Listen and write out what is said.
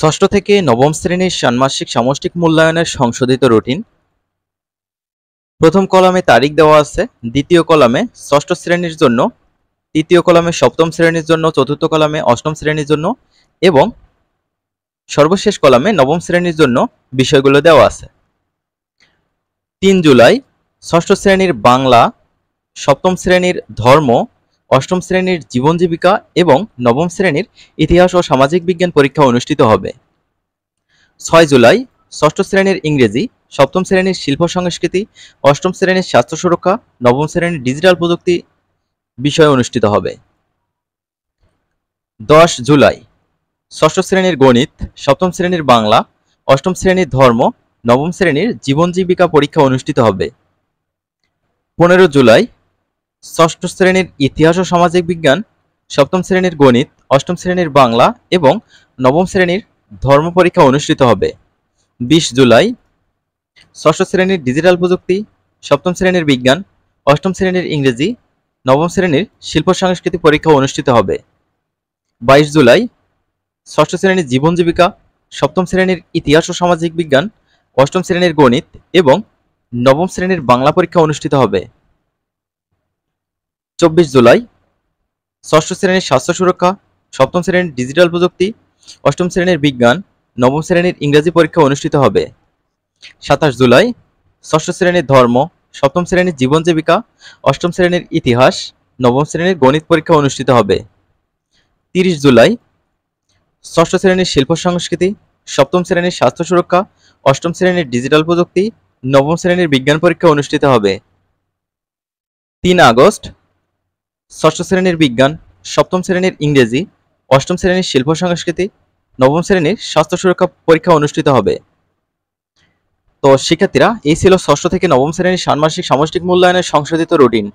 ষষ্ঠ থেকে নবম শ্রেণীর ষান্মাসিক সামষ্টিক মূল্যায়নের সংশোধিত রুটিন প্রথম কলামে তারিখ দেওয়া আছে দ্বিতীয় কলামে ষষ্ঠ শ্রেণীর জন্য তৃতীয় কলামে সপ্তম শ্রেণীর জন্য চতুর্থ কলামে অষ্টম শ্রেণীর জন্য এবং সর্বশেষ কলামে নবম শ্রেণীর জন্য বিষয়গুলো দেওয়া আছে তিন জুলাই ষষ্ঠ শ্রেণীর বাংলা সপ্তম শ্রেণীর ধর্ম অষ্টম শ্রেণীর জীবন জীবিকা এবং নবম শ্রেণীর ইতিহাস ও সামাজিক বিজ্ঞান পরীক্ষা অনুষ্ঠিত হবে ছয় জুলাই ষষ্ঠ শ্রেণীর ইংরেজি সপ্তম শ্রেণীর শিল্প সংস্কৃতি অষ্টম শ্রেণীর স্বাস্থ্য সুরক্ষা নবম শ্রেণীর ডিজিটাল প্রযুক্তি বিষয় অনুষ্ঠিত হবে দশ জুলাই ষষ্ঠ শ্রেণীর গণিত সপ্তম শ্রেণীর বাংলা অষ্টম শ্রেণীর ধর্ম নবম শ্রেণীর জীবন জীবিকা পরীক্ষা অনুষ্ঠিত হবে পনেরো জুলাই ষষ্ঠ শ্রেণীর ইতিহাস ও সামাজিক বিজ্ঞান সপ্তম শ্রেণীর গণিত অষ্টম শ্রেণীর বাংলা এবং নবম শ্রেণীর ধর্ম পরীক্ষা অনুষ্ঠিত হবে বিশ জুলাই ষষ্ঠ শ্রেণীর ডিজিটাল প্রযুক্তি সপ্তম শ্রেণীর বিজ্ঞান অষ্টম শ্রেণীর ইংরেজি নবম শ্রেণীর শিল্প সংস্কৃতি পরীক্ষা অনুষ্ঠিত হবে বাইশ জুলাই ষষ্ঠ শ্রেণীর জীবন জীবিকা সপ্তম শ্রেণীর ইতিহাস ও সামাজিক বিজ্ঞান অষ্টম শ্রেণীর গণিত এবং নবম শ্রেণীর বাংলা পরীক্ষা অনুষ্ঠিত হবে চব্বিশ জুলাই ষষ্ঠ শ্রেণীর স্বাস্থ্য সুরক্ষা সপ্তম শ্রেণীর ডিজিটাল প্রযুক্তি অষ্টম শ্রেণীর বিজ্ঞান নবম শ্রেণীর ইংরেজি পরীক্ষা অনুষ্ঠিত হবে সাতাশ জুলাই ষষ্ঠ শ্রেণীর ধর্ম সপ্তম শ্রেণীর জীবন জীবিকা অষ্টম শ্রেণীর ইতিহাস নবম শ্রেণীর গণিত পরীক্ষা অনুষ্ঠিত হবে তিরিশ জুলাই ষষ্ঠ শ্রেণীর শিল্প সংস্কৃতি সপ্তম শ্রেণীর স্বাস্থ্য সুরক্ষা অষ্টম শ্রেণীর ডিজিটাল প্রযুক্তি নবম শ্রেণীর বিজ্ঞান পরীক্ষা অনুষ্ঠিত হবে তিন আগস্ট ষষ্ঠ শ্রেণীর বিজ্ঞান সপ্তম শ্রেণীর ইংরেজি অষ্টম শ্রেণীর শিল্প সংস্কৃতি নবম শ্রেণীর স্বাস্থ্য সুরক্ষা পরীক্ষা অনুষ্ঠিত হবে তো শিক্ষার্থীরা এই ছিল ষষ্ঠ থেকে নবম শ্রেণীর ষান্মাসিক সামষ্টিক মূল্যায়নের সংশোধিত রুটিন